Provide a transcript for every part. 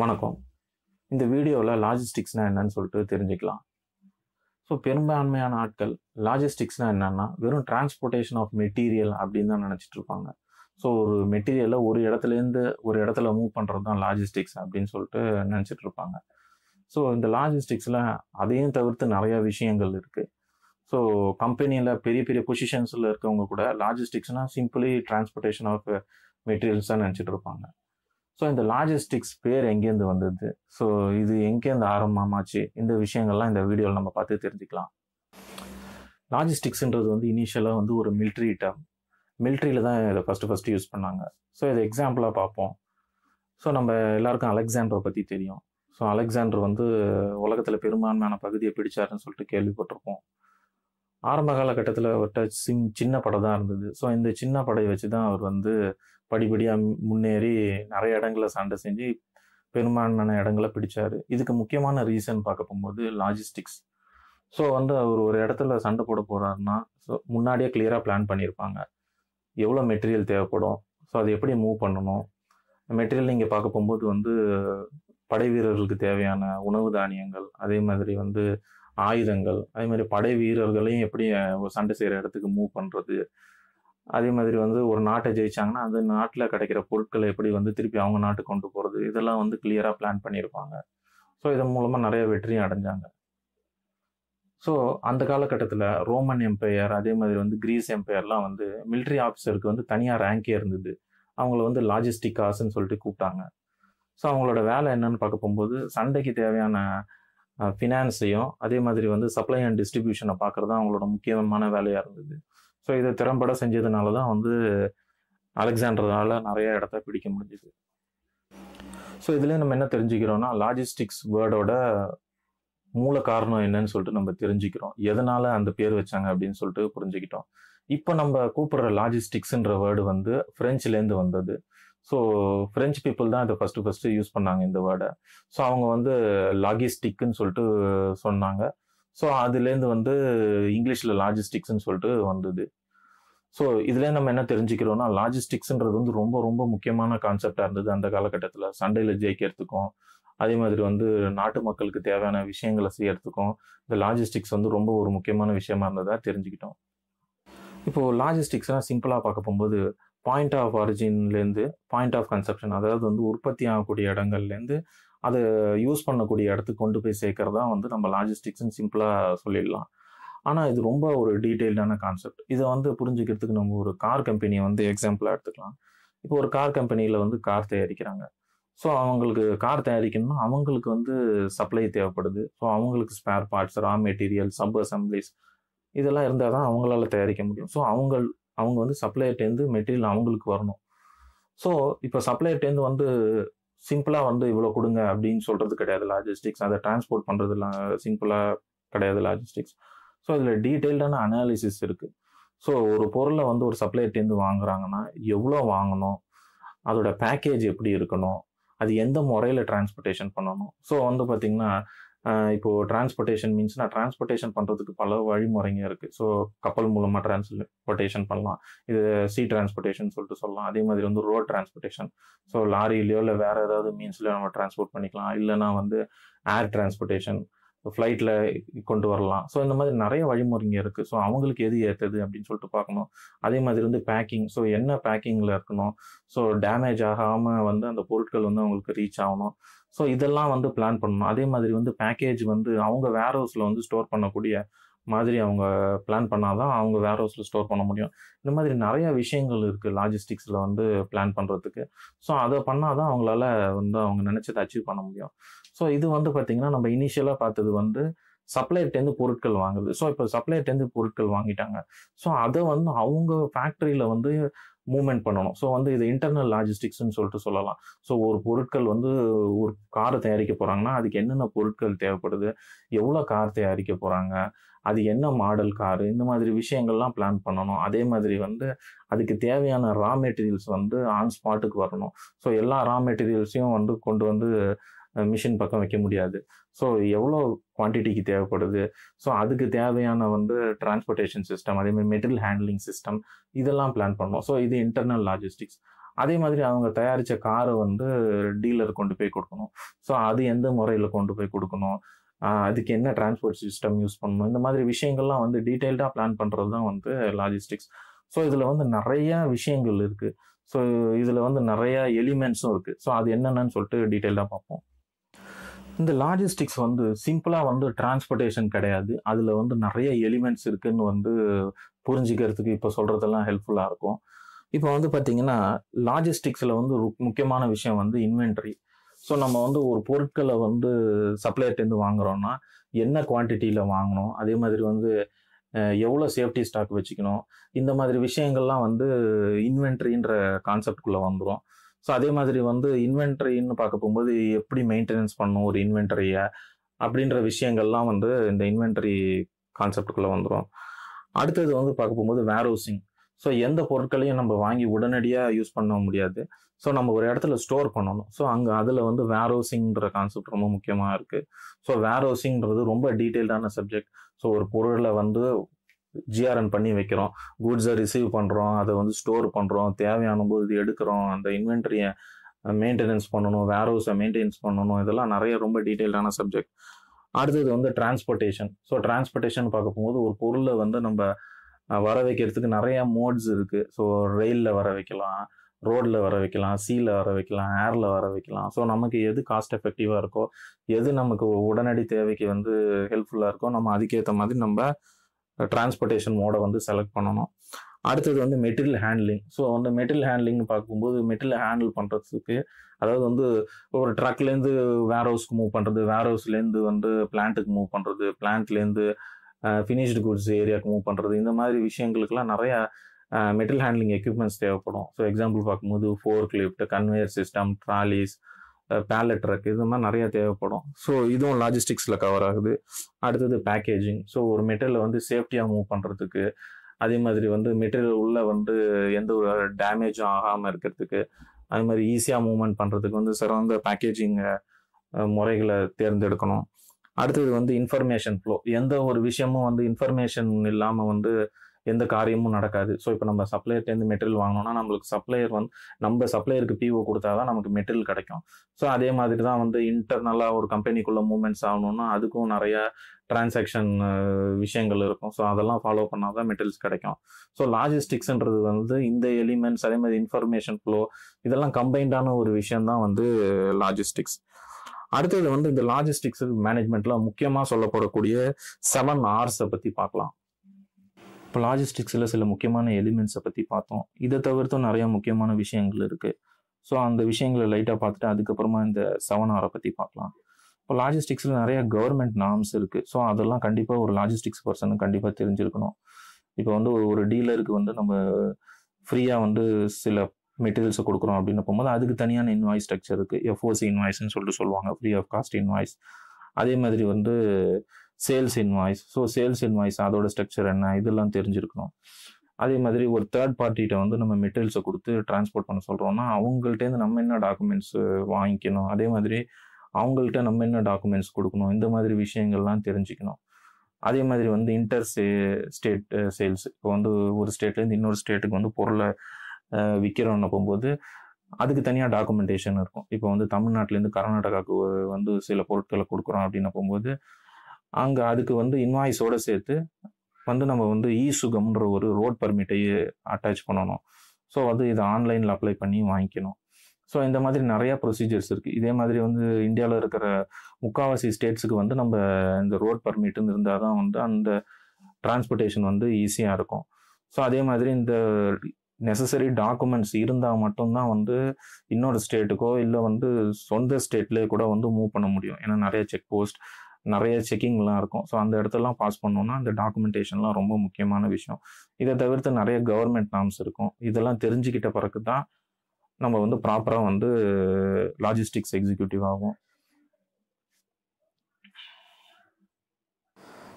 வணக்கம் இந்த வீடியோவில் லாஜிஸ்டிக்ஸ்னால் என்னன்னு சொல்லிட்டு தெரிஞ்சுக்கலாம் ஸோ பெரும்பான்மையான ஆட்கள் லாஜிஸ்டிக்ஸ்னால் என்னென்னா வெறும் டிரான்ஸ்போர்ட்டேஷன் ஆஃப் மெட்டீரியல் அப்படின்னு தான் நினச்சிட்டு இருப்பாங்க ஸோ ஒரு மெட்டீரியலை ஒரு இடத்துலேருந்து ஒரு இடத்துல மூவ் பண்ணுறது தான் லாஜிஸ்டிக்ஸ் அப்படின்னு சொல்லிட்டு நினச்சிட்டு இருப்பாங்க ஸோ இந்த லாஜிஸ்டிக்ஸில் அதையும் தவிர்த்து நிறையா விஷயங்கள் இருக்குது ஸோ கம்பெனியில் பெரிய பெரிய பொசிஷன்ஸில் இருக்கவங்க கூட லாஜிஸ்டிக்ஸ்னால் சிம்பிளி டிரான்ஸ்போர்ட்டேஷன் ஆஃப் மெட்டீரியல்ஸாக நினச்சிட்டு இருப்பாங்க ஸோ இந்த லாஜிஸ்டிக்ஸ் பேர் எங்கேருந்து வந்தது ஸோ இது எங்கேருந்து ஆரம்பமாச்சு இந்த விஷயங்கள்லாம் இந்த வீடியோவில் நம்ம பார்த்து தெரிஞ்சுக்கலாம் லாஜிஸ்டிக்ஸ்ன்றது வந்து இனிஷியலாக வந்து ஒரு மில்ட்ரி டேம் மில்ட்ரியில் தான் இதை ஃபஸ்ட்டு ஃபஸ்ட்டு யூஸ் பண்ணாங்க ஸோ இதை எக்ஸாம்பிளாக பார்ப்போம் ஸோ நம்ம எல்லாருக்கும் அலெக்சாண்டரை பற்றி தெரியும் ஸோ அலெக்சாண்டர் வந்து உலகத்தில் பெரும்பான்மையான பகுதியை பிடிச்சாருன்னு சொல்லிட்டு கேள்விப்பட்டிருப்போம் ஆரம்ப காலகட்டத்தில் அவர்கிட்ட சிங் சின்ன படம் தான் இருந்தது ஸோ இந்த சின்ன படையை வச்சு தான் அவர் வந்து படிப்படியாக முன்னேறி நிறைய இடங்களை சண்டை செஞ்சு பெரும்பான்மையான இடங்களை பிடிச்சார் இதுக்கு முக்கியமான ரீசன் பார்க்க போகும்போது லாஜிஸ்டிக்ஸ் ஸோ வந்து அவர் ஒரு இடத்துல சண்டை போட போகிறாருன்னா ஸோ முன்னாடியே கிளியராக பிளான் பண்ணியிருப்பாங்க எவ்வளோ மெட்டீரியல் தேவைப்படும் ஸோ அது எப்படி மூவ் பண்ணணும் மெட்டீரியல் நீங்கள் பார்க்க போகும்போது வந்து படை வீரர்களுக்கு தேவையான உணவு தானியங்கள் அதே மாதிரி வந்து ஆயுதங்கள் அதே மாதிரி படை வீரர்களையும் எப்படி ஒரு சண்டை செய்கிற இடத்துக்கு மூவ் பண்ணுறது அதே மாதிரி வந்து ஒரு நாட்டை ஜெயிச்சாங்கன்னா அந்த நாட்டில் கிடைக்கிற பொருட்களை எப்படி வந்து திருப்பி அவங்க நாட்டுக்கு கொண்டு போகிறது இதெல்லாம் வந்து கிளியராக பிளான் பண்ணியிருப்பாங்க ஸோ இதன் மூலமாக நிறைய வெற்றியும் அடைஞ்சாங்க ஸோ அந்த காலகட்டத்தில் ரோமன் எம்பையர் அதே மாதிரி வந்து கிரீஸ் எம்பையர்லாம் வந்து மிலிட்ரி ஆஃபீஸருக்கு வந்து தனியாக ரேங்கே இருந்தது அவங்கள வந்து லாஜிஸ்டிக் காசுன்னு சொல்லிட்டு கூப்பிட்டாங்க ஸோ அவங்களோட வேலை என்னன்னு பார்க்க போகும்போது சண்டைக்கு தேவையான ஃபினான்ஸையும் அதே மாதிரி வந்து சப்ளை அண்ட் டிஸ்ட்ரிபியூஷனை பார்க்குறது அவங்களோட முக்கியமான வேலையாக இருந்தது ஸோ இதை திறம்பட செஞ்சதுனால தான் வந்து அலெக்சாண்டரால் நிறைய இடத்த பிடிக்க முடிஞ்சுது ஸோ இதில் நம்ம என்ன தெரிஞ்சுக்கிறோம்னா லாஜிஸ்டிக்ஸ் வேர்டோட மூல காரணம் என்னன்னு சொல்லிட்டு நம்ம தெரிஞ்சுக்கிறோம் எதனால் அந்த பேர் வச்சாங்க அப்படின்னு சொல்லிட்டு புரிஞ்சுக்கிட்டோம் இப்போ நம்ம கூப்பிடுற லாஜிஸ்டிக்ஸ்ன்ற வேர்டு வந்து ஃப்ரெஞ்சுலேருந்து வந்தது ஸோ ஃப்ரெஞ்சு பீப்புள் தான் இதை ஃபஸ்ட்டு ஃபஸ்ட்டு யூஸ் பண்ணாங்க இந்த வேர்டை ஸோ அவங்க வந்து லாஜிஸ்டிக்குன்னு சொல்லிட்டு சொன்னாங்க ஸோ அதுலேருந்து வந்து இங்கிலீஷில் லாஜிஸ்டிக்ஸ்ன்னு சொல்லிட்டு வந்தது ஸோ இதுலேயே நம்ம என்ன தெரிஞ்சுக்கிறோம்னா லாஜிஸ்டிக்ஸ்ன்றது வந்து ரொம்ப ரொம்ப முக்கியமான கான்செப்டாக இருந்தது அந்த காலகட்டத்தில் சண்டையில் ஜெயிக்கிறதுக்கும் அதே மாதிரி வந்து நாட்டு மக்களுக்கு தேவையான விஷயங்களை செய்யறதுக்கும் இந்த லாஜிஸ்டிக்ஸ் வந்து ரொம்ப ஒரு முக்கியமான விஷயமா இருந்ததாக தெரிஞ்சுக்கிட்டோம் இப்போது லாஜிஸ்டிக்ஸ்னால் சிம்பிளாக பார்க்க போகும்போது பாயிண்ட் ஆஃப் ஆரிஜின்லேருந்து பாயிண்ட் ஆஃப் கன்செப்ஷன் அதாவது வந்து உற்பத்தி ஆகக்கூடிய இடங்கள்லேருந்து அதை யூஸ் பண்ணக்கூடிய இடத்துக்கு கொண்டு போய் சேர்க்கறது தான் வந்து நம்ம லாஜிஸ்டிக்ஸ்னு சிம்பிளாக சொல்லிடலாம் ஆனால் இது ரொம்ப ஒரு டீட்டெயில்டான கான்செப்ட் இதை வந்து புரிஞ்சுக்கிறதுக்கு நம்ம ஒரு கார் கம்பெனியை வந்து எக்ஸாம்பிளாக எடுத்துக்கலாம் இப்போ ஒரு கார் கம்பெனியில் வந்து கார் தயாரிக்கிறாங்க ஸோ அவங்களுக்கு கார் தயாரிக்கணும்னா அவங்களுக்கு வந்து சப்ளை தேவைப்படுது ஸோ அவங்களுக்கு spare parts raw material sub assemblies இதெல்லாம் இருந்தால் தான் அவங்களால தயாரிக்க முடியும் ஸோ அவங்க அவங்க வந்து சப்ளையர்ட்டேருந்து மெட்டீரியல் அவங்களுக்கு வரணும் ஸோ இப்போ டேந்து வந்து சிம்பிளாக வந்து இவ்வளோ கொடுங்க அப்படின்னு சொல்கிறது கிடையாது லாஜிஸ்டிக்ஸ் அதை டிரான்ஸ்போர்ட் பண்ணுறதுலாம் சிம்பிளாக கிடையாது லாஜிஸ்டிக்ஸ் ஸோ இதில் டீட்டெயில்டான அனாலிசிஸ் இருக்குது ஸோ ஒரு பொருளை வந்து ஒரு சப்ளையர்ட்டேருந்து வாங்குறாங்கன்னா எவ்வளோ வாங்கணும் அதோட பேக்கேஜ் எப்படி இருக்கணும் அது எந்த முறையில் டிரான்ஸ்போர்ட்டேஷன் பண்ணணும் ஸோ வந்து பார்த்திங்கன்னா இப்போது டிரான்ஸ்போர்ட்டேஷன் மீன்ஸ்னால் டிரான்ஸ்போர்ட்டேஷன் பண்ணுறதுக்கு பல வழிமுறைங்க இருக்குது ஸோ கப்பல் மூலமாக டிரான்ஸ்போர்ட்டேஷன் பண்ணலாம் இது சி டிரான்ஸ்போர்ட்டேஷன் சொல்லிட்டு சொல்லலாம் அதே மாதிரி வந்து ரோட் டிரான்ஸ்போர்ட்டேஷன் ஸோ லாரிலேயோ இல்லை வேறு ஏதாவது மீன்ஸ்லையோ நம்ம டிரான்ஸ்போர்ட் பண்ணிக்கலாம் இல்லைனா வந்து ஏர் டிரான்ஸ்போர்ட்டேஷன் ஃப்ளைட்டில் கொண்டு வரலாம் ஸோ இந்த மாதிரி நிறைய வழிமுறைங்க இருக்குது ஸோ அவங்களுக்கு எது ஏற்றது அப்படின்னு சொல்லிட்டு பார்க்கணும் அதே மாதிரி வந்து பேக்கிங் ஸோ என்ன பேக்கிங்கில் இருக்கணும் ஸோ டேமேஜ் ஆகாமல் வந்து அந்த பொருட்கள் வந்து அவங்களுக்கு ரீச் ஆகணும் ஸோ இதெல்லாம் வந்து பிளான் பண்ணணும் அதே மாதிரி வந்து பேக்கேஜ் வந்து அவங்க வேர் ஹவுஸில் வந்து ஸ்டோர் பண்ணக்கூடிய மாதிரி அவங்க பிளான் பண்ணால் தான் அவங்க வேர் ஹவுஸில் ஸ்டோர் பண்ண முடியும் இந்த மாதிரி நிறைய விஷயங்கள் இருக்குது லாஜிஸ்டிக்ஸில் வந்து பிளான் பண்ணுறதுக்கு ஸோ அதை பண்ணால் தான் அவங்களால வந்து அவங்க நினச்சதை அச்சீவ் பண்ண முடியும் ஸோ இது வந்து பார்த்திங்கன்னா நம்ம இனிஷியலாக பார்த்தது வந்து சப்ளையர்ட்டேருந்து பொருட்கள் வாங்குது ஸோ இப்போ சப்ளையர்ட்டேருந்து பொருட்கள் வாங்கிட்டாங்க ஸோ அதை வந்து அவங்க ஃபேக்ட்ரியில் வந்து மூவ்மெண்ட் பண்ணணும் ஸோ வந்து இது இன்டர்னல் லாஜிஸ்டிக்ஸ்னு சொல்லிட்டு சொல்லலாம் ஸோ ஒரு பொருட்கள் வந்து ஒரு காரை தயாரிக்க போகிறாங்கன்னா அதுக்கு என்னென்ன பொருட்கள் தேவைப்படுது எவ்வளோ கார் தயாரிக்க போகிறாங்க அது என்ன மாடல் கார் இந்த மாதிரி விஷயங்கள்லாம் பிளான் பண்ணணும் அதே மாதிரி வந்து அதுக்கு தேவையான ரா மெட்டீரியல்ஸ் வந்து ஆன் ஸ்பாட்டுக்கு வரணும் ஸோ எல்லா ரா மெட்டீரியல்ஸையும் வந்து கொண்டு வந்து மிஷின் பக்கம் வைக்க முடியாது ஸோ எவ்வளோ குவான்டிட்டிக்கு தேவைப்படுது ஸோ அதுக்கு தேவையான வந்து டிரான்ஸ்போர்ட்டேஷன் சிஸ்டம் அதேமாதிரி மெட்டீரியல் ஹேண்ட்லிங் சிஸ்டம் இதெல்லாம் பிளான் பண்ணோம் ஸோ இது இன்டர்னல் லாஜிஸ்டிக்ஸ் அதே மாதிரி அவங்க தயாரித்த காரை வந்து டீலர் கொண்டு போய் கொடுக்கணும் ஸோ அது எந்த முறையில் கொண்டு போய் கொடுக்கணும் அதுக்கு என்ன டிரான்ஸ்போர்ட் சிஸ்டம் யூஸ் பண்ணணும் இந்த மாதிரி விஷயங்கள்லாம் வந்து டீட்டெயில்டாக பிளான் பண்ணுறது தான் வந்து லாஜிஸ்டிக்ஸ் ஸோ இதில் வந்து நிறைய விஷயங்கள் இருக்குது ஸோ இதில் வந்து நிறையா எலிமெண்ட்ஸும் இருக்குது ஸோ அது என்னென்னு சொல்லிட்டு டீட்டெயில்டாக பார்ப்போம் இந்த லாஜிஸ்டிக்ஸ் வந்து சிம்பிளாக வந்து டிரான்ஸ்போர்ட்டேஷன் கிடையாது அதில் வந்து நிறைய எலிமெண்ட்ஸ் இருக்குன்னு வந்து புரிஞ்சுக்கிறதுக்கு இப்போ சொல்கிறதெல்லாம் ஹெல்ப்ஃபுல்லாக இருக்கும் இப்போ வந்து பார்த்தீங்கன்னா லாஜிஸ்டிக்ஸில் வந்து முக்கியமான விஷயம் வந்து இன்வென்ட்ரி ஸோ நம்ம வந்து ஒரு பொருட்களை வந்து சப்ளையர்ட்டேருந்து வாங்குறோம்னா என்ன குவான்டிட்டியில் வாங்கணும் அதே மாதிரி வந்து எவ்வளோ சேஃப்டி ஸ்டாக் வச்சுக்கணும் இந்த மாதிரி விஷயங்கள்லாம் வந்து இன்வென்ட்ரின்ற கான்செப்டுக்குள்ளே வந்துடும் ஸோ அதே மாதிரி வந்து இன்வென்ட்ரின்னு பார்க்க போகும்போது எப்படி மெயின்டெனன்ஸ் பண்ணும் ஒரு இன்வென்ட்ரியை அப்படின்ற விஷயங்கள்லாம் வந்து இந்த இன்வென்ட்ரி கான்செப்டுக்குள்ளே வந்துடும் அடுத்தது வந்து பார்க்க போகும்போது வேரோசிங் ஸோ எந்த பொருட்களையும் நம்ம வாங்கி உடனடியாக யூஸ் பண்ண முடியாது ஸோ நம்ம ஒரு இடத்துல ஸ்டோர் பண்ணணும் ஸோ அங்கே அதில் வந்து வேரோசிங்கிற கான்செப்ட் ரொம்ப முக்கியமாக இருக்குது ஸோ வேரோசிங்கிறது ரொம்ப டீட்டெயில்டான சப்ஜெக்ட் ஸோ ஒரு பொருளை வந்து ஜிஆர்என் பண்ணி வைக்கிறோம் குட்ஸை ரிசீவ் பண்ணுறோம் அதை வந்து ஸ்டோர் பண்ணுறோம் தேவையான போது எடுக்கிறோம் அந்த இன்வென்ட்ரியை மெயின்டெனன்ஸ் பண்ணணும் வேர் ஹவுஸை மெயின்டெனன்ஸ் பண்ணணும் இதெல்லாம் நிறைய ரொம்ப டீட்டெயில்டான சப்ஜெக்ட் அடுத்தது வந்து டிரான்ஸ்போர்ட்டேஷன் ஸோ டிரான்ஸ்போர்ட்டேஷன் பார்க்க போகும்போது ஒரு பொருளை வந்து நம்ம வர வைக்கிறதுக்கு நிறையா மோட்ஸ் இருக்குது ஸோ ரயிலில் வர வைக்கலாம் ரோட்ல வர வைக்கலாம் சீல வர வைக்கலாம் ஏரில் வர வைக்கலாம் ஸோ நமக்கு எது காஸ்ட் எஃபெக்டிவா இருக்கோ எது நமக்கு உடனடி தேவைக்கு வந்து ஹெல்ப்ஃபுல்லாக இருக்கோ நம்ம அதுக்கேற்ற மாதிரி நம்ம டிரான்ஸ்போர்ட்டேஷன் மோடை வந்து செலக்ட் பண்ணணும் அடுத்தது வந்து மெட்டீரியல் ஹேண்ட்லிங் ஸோ வந்து மெட்டீரியல் ஹேண்ட்லிங்னு பார்க்கும்போது மெட்டீரியல் ஹேண்டில் பண்ணுறதுக்கு அதாவது வந்து ஒரு ட்ரக்லேருந்து வேர் ஹவுஸ்க்கு மூவ் பண்ணுறது வேர் ஹவுஸ்லேருந்து வந்து பிளான்ட்டுக்கு மூவ் பண்ணுறது பிளான்ட்லேருந்து ஃபினிஷ்டு குட்ஸ் ஏரியாவுக்கு மூவ் பண்ணுறது இந்த மாதிரி விஷயங்களுக்கெல்லாம் நிறையா மெட்டீரியல் ஹேண்ட்லிங் எக்யூப்மெண்ட்ஸ் தேவைப்படும் ஸோ எக்ஸாம்பிள் பார்க்கும்போது forklift conveyor system trolleys pallet truck இது மாதிரி நிறையா தேவைப்படும் ஸோ இதுவும் லாஜிஸ்டிக்ஸில் கவர் ஆகுது அடுத்தது பேக்கேஜிங் ஸோ ஒரு மெட்டீரியல் வந்து சேஃப்டியாக மூவ் பண்ணுறதுக்கு அதே மாதிரி வந்து மெட்டீரியல் உள்ளே வந்து எந்த ஒரு டேமேஜும் ஆகாமல் இருக்கிறதுக்கு அது மாதிரி ஈஸியாக மூவ்மெண்ட் பண்ணுறதுக்கு வந்து சிறந்த பேக்கேஜிங் முறைகளை தேர்ந்தெடுக்கணும் அடுத்தது வந்து இன்ஃபர்மேஷன் ஃப்ளோ எந்த ஒரு விஷயமும் வந்து இன்ஃபர்மேஷன் இல்லாமல் வந்து எந்த காரியமும் நடக்காது ஸோ இப்போ நம்ம சப்ளையர்ட்டேருந்து மெட்டீரியல் வாங்கினோம்னா நம்மளுக்கு சப்ளையர் வந்து நம்ம சப்ளையருக்கு பிஓ கொடுத்தா தான் நமக்கு மெட்டீரியல் கிடைக்கும் ஸோ அதே மாதிரி தான் வந்து இன்டர்னலாக ஒரு கம்பெனிக்குள்ளே மூமெண்ட்ஸ் ஆகணும்னா அதுக்கும் நிறையா டிரான்சாக்ஷன் விஷயங்கள் இருக்கும் ஸோ அதெல்லாம் ஃபாலோ பண்ணால் தான் மெட்டீரியல்ஸ் கிடைக்கும் ஸோ லாஜிஸ்டிக்ஸ்ன்றது வந்து இந்த எலிமெண்ட்ஸ் அதே மாதிரி இன்ஃபர்மேஷன் ஃப்ளோ இதெல்லாம் கம்பைன்டான ஒரு விஷயம் தான் வந்து லாஜிஸ்டிக்ஸ் அடுத்தது வந்து இந்த லாஜிஸ்டிக்ஸ் மேனேஜ்மெண்ட்டில் முக்கியமாக சொல்லப்படக்கூடிய செவன் ஆர்ஸை பற்றி பார்க்கலாம் இப்போ லாஜிஸ்டிக்ஸில் சில முக்கியமான எலிமெண்ட்ஸை பற்றி பார்த்தோம் இதை தவிர்த்தும் நிறையா முக்கியமான விஷயங்கள் இருக்குது ஸோ அந்த விஷயங்களை லைட்டாக பார்த்துட்டு அதுக்கப்புறமா இந்த செவன் ஆரை பற்றி பார்க்கலாம் இப்போ லாஜிஸ்டிக்ஸில் நிறைய கவர்மெண்ட் நார்ம்ஸ் இருக்குது ஸோ அதெல்லாம் கண்டிப்பாக ஒரு லாஜிஸ்டிக்ஸ் பர்சனுக்கு கண்டிப்பாக தெரிஞ்சிருக்கணும் இப்போ வந்து ஒரு டீலருக்கு வந்து நம்ம ஃப்ரீயாக வந்து சில மெட்டீரியல்ஸை கொடுக்குறோம் அப்படின்னு போகும்போது அதுக்கு தனியான இன்வாய்ஸ் ஸ்ட்ரக்சர் இருக்குது எஃப்ஓசி இன்வாய்ஸ்ன்னு சொல்லிட்டு சொல்லுவாங்க ஃப்ரீ ஆஃப் காஸ்ட் இன்வாய்ஸ் அதே மாதிரி வந்து sales invoice so sales invoice அதோட ஸ்ட்ரக்சர் என்ன இதெல்லாம் தெரிஞ்சிருக்கணும் அதே மாதிரி ஒரு தேர்ட் பார்ட்டிகிட்ட வந்து நம்ம மெட்டீரியல்ஸை கொடுத்து டிரான்ஸ்போர்ட் பண்ண சொல்கிறோம்னா அவங்கள்ட்டேருந்து நம்ம என்ன டாக்குமெண்ட்ஸ் வாங்கிக்கணும் அதே மாதிரி அவங்கள்ட்ட நம்ம என்ன டாக்குமெண்ட்ஸ் கொடுக்கணும் இந்த மாதிரி விஷயங்கள்லாம் தெரிஞ்சுக்கணும் அதே மாதிரி வந்து இன்டர் சே ஸ்டேட் சேல்ஸ் இப்போ வந்து ஒரு ஸ்டேட்லேருந்து இன்னொரு ஸ்டேட்டுக்கு வந்து பொருளை விற்கிறோம்னு போகும்போது அதுக்கு தனியாக டாக்குமெண்டேஷன் இருக்கும் இப்போ வந்து தமிழ்நாட்டிலேருந்து கர்நாடகாவுக்கு வந்து சில பொருட்களை கொடுக்குறோம் அப்படின்னு போகும்போது அங்கே அதுக்கு வந்து இன்வாய்ஸோடு சேர்த்து வந்து நம்ம வந்து இ சுகம்ன்ற ஒரு ரோட் பர்மிட்டையே அட்டாச் பண்ணணும் ஸோ வந்து இது ஆன்லைனில் அப்ளை பண்ணி வாங்கிக்கணும் ஸோ இந்த மாதிரி நிறையா ப்ரொசீஜர்ஸ் இருக்குது இதே மாதிரி வந்து இந்தியாவில் இருக்கிற முக்காவாசி ஸ்டேட்ஸுக்கு வந்து நம்ம இந்த ரோட் பர்மிட்டுன்னு இருந்தால் தான் வந்து அந்த டிரான்ஸ்போர்ட்டேஷன் வந்து ஈஸியாக இருக்கும் ஸோ அதே மாதிரி இந்த நெசசரி டாக்குமெண்ட்ஸ் இருந்தால் மட்டும்தான் வந்து இன்னொரு ஸ்டேட்டுக்கோ இல்லை வந்து சொந்த ஸ்டேட்லேயே கூட வந்து மூவ் பண்ண முடியும் ஏன்னா நிறைய செக் போஸ்ட் நிறைய செக்கிங்லாம் இருக்கும் ஸோ அந்த இடத்துலலாம் பாஸ் பண்ணோன்னா அந்த டாக்குமெண்டேஷன்லாம் ரொம்ப முக்கியமான விஷயம் இதை தவிர்த்து நிறைய கவர்மெண்ட் நாம்ஸ் இருக்கும் இதெல்லாம் தெரிஞ்சுக்கிட்ட பிறகு தான் நம்ம வந்து ப்ராப்பராக வந்து லாஜிஸ்டிக்ஸ் எக்ஸிக்யூட்டிவ் ஆகும்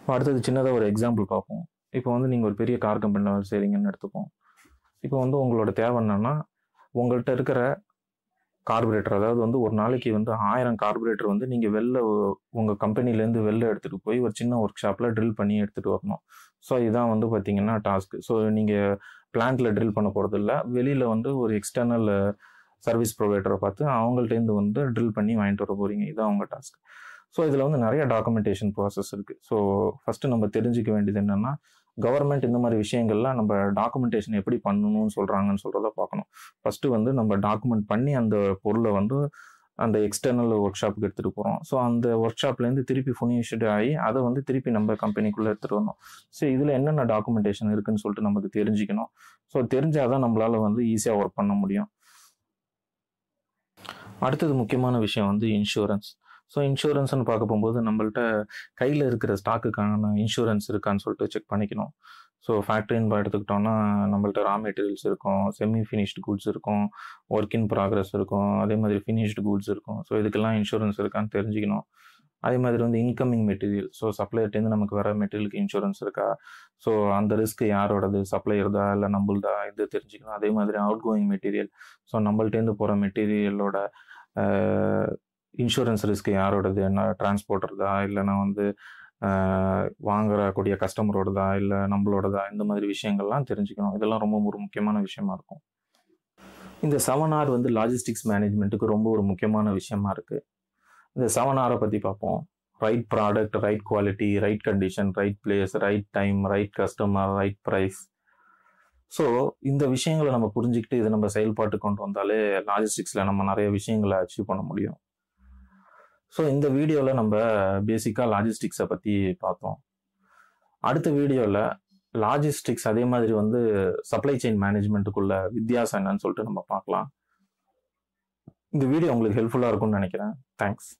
இப்போ அடுத்தது சின்னதாக ஒரு எக்ஸாம்பிள் பார்ப்போம் இப்போ வந்து நீங்கள் ஒரு பெரிய கார் கம்பெனியில் செய்கிறீங்கன்னு எடுத்துப்போம் இப்போ வந்து உங்களோட தேவை என்னென்னா உங்கள்கிட்ட இருக்கிற கார்பரேட்டர் அதாவது வந்து ஒரு நாளைக்கு வந்து ஆயிரம் கார்பரேட்டர் வந்து நீங்கள் வெளில உங்கள் கம்பெனிலேருந்து வெளில எடுத்துகிட்டு போய் ஒரு சின்ன ஒர்க் ஷாப்பில் ட்ரில் பண்ணி எடுத்துகிட்டு வரணும் ஸோ இதான் வந்து பார்த்திங்கன்னா டாஸ்க் ஸோ நீங்கள் பிளான்ட்டில் ட்ரில் பண்ண போகிறது இல்லை வெளியில் வந்து ஒரு எக்ஸ்டர்னல் சர்வீஸ் ப்ரொவைடரை பார்த்து அவங்கள்ட்டேருந்து வந்து ட்ரில் பண்ணி வாங்கிட்டு வர போகிறீங்க இதுதான் அவங்க டாஸ்க் ஸோ இதில் வந்து நிறைய டாக்குமெண்டேஷன் ப்ராசஸ் இருக்குது ஸோ ஃபஸ்ட்டு நம்ம தெரிஞ்சிக்க வேண்டியது என்னென்னா கவர்மெண்ட் இந்த மாதிரி விஷயங்கள்லாம் நம்ம டாக்குமெண்டேஷன் எப்படி பண்ணணும்னு சொல்கிறாங்கன்னு சொல்கிறத பார்க்கணும் ஃபஸ்ட்டு வந்து நம்ம டாக்குமெண்ட் பண்ணி அந்த பொருளை வந்து அந்த எக்ஸ்டர்னல் ஒர்க் ஷாப்புக்கு எடுத்துகிட்டு போகிறோம் ஸோ அந்த ஒர்க் ஷாப்லேருந்து திருப்பி ஃபுனிஷ்டு ஆகி அதை வந்து திருப்பி நம்ம கம்பெனிக்குள்ளே எடுத்துகிட்டு வரணும் ஸோ இதில் என்னென்ன டாக்குமெண்டேஷன் இருக்குதுன்னு சொல்லிட்டு நமக்கு தெரிஞ்சுக்கணும் ஸோ தெரிஞ்சால் தான் நம்மளால் வந்து ஈஸியாக ஒர்க் பண்ண முடியும் அடுத்தது முக்கியமான விஷயம் வந்து இன்சூரன்ஸ் ஸோ இன்சூரன்ஸ்னு பார்க்க போகும்போது நம்மள்ட்ட கையில் இருக்கிற ஸ்டாக்குக்கான இன்சூரன்ஸ் இருக்கான்னு சொல்லிட்டு செக் பண்ணிக்கணும் ஸோ ஃபேக்ட்ரின்னு எடுத்துக்கிட்டோம்னா நம்மள்ட்ட ரா மெட்டீரியல்ஸ் இருக்கும் செமி ஃபினிஷ்டு குட்ஸ் இருக்கும் ஒர்க் இன் ப்ராக்ரஸ் இருக்கும் அதே மாதிரி ஃபினிஷ்டு குட்ஸ் இருக்கும் ஸோ இதுக்கெல்லாம் இன்சூரன்ஸ் இருக்கான்னு தெரிஞ்சுக்கணும் அதே மாதிரி வந்து இன்கமிங் மெட்டீரியல் ஸோ சப்ளையர்ட்டேருந்து நமக்கு வர மெட்டீரியலுக்கு இன்சூரன்ஸ் இருக்கா ஸோ அந்த ரிஸ்க் யாரோடது தான் இல்லை நம்மள்தா இது தெரிஞ்சுக்கணும் அதே மாதிரி அவுட் கோயிங் மெட்டீரியல் ஸோ நம்மள்ட்டேருந்து போகிற மெட்டீரியலோட இன்சூரன்ஸ் ரிஸ்க் யாரோடது என்ன டிரான்ஸ்போர்ட்டர்தா இல்லைனா வந்து வாங்குறக்கூடிய கஸ்டமரோடதா இல்லை நம்மளோடதா இந்த மாதிரி விஷயங்கள்லாம் தெரிஞ்சுக்கணும் இதெல்லாம் ரொம்ப ஒரு முக்கியமான விஷயமா இருக்கும் இந்த செவன் ஆர் வந்து லாஜிஸ்டிக்ஸ் மேனேஜ்மெண்ட்டுக்கு ரொம்ப ஒரு முக்கியமான விஷயமா இருக்குது இந்த செவன் ஆரை பற்றி பார்ப்போம் right product right quality right condition right place right time right customer right price so இந்த விஷயங்களை நம்ம புரிஞ்சுக்கிட்டு இதை நம்ம செயல்பாட்டு கொண்டு வந்தாலே லாஜிஸ்டிக்ஸில் நம்ம நிறைய விஷயங்களை அச்சீவ் பண்ண முடியும் ஸோ இந்த வீடியோவில் நம்ம பேசிக்காக லாஜிஸ்டிக்ஸை பற்றி பார்த்தோம் அடுத்த வீடியோவில் லாஜிஸ்டிக்ஸ் அதே மாதிரி வந்து சப்ளை செயின் மேனேஜ்மெண்ட்டுக்குள்ள வித்தியாசம் என்னன்னு சொல்லிட்டு நம்ம பார்க்கலாம் இந்த வீடியோ உங்களுக்கு ஹெல்ப்ஃபுல்லாக இருக்கும்னு நினைக்கிறேன் தேங்க்ஸ்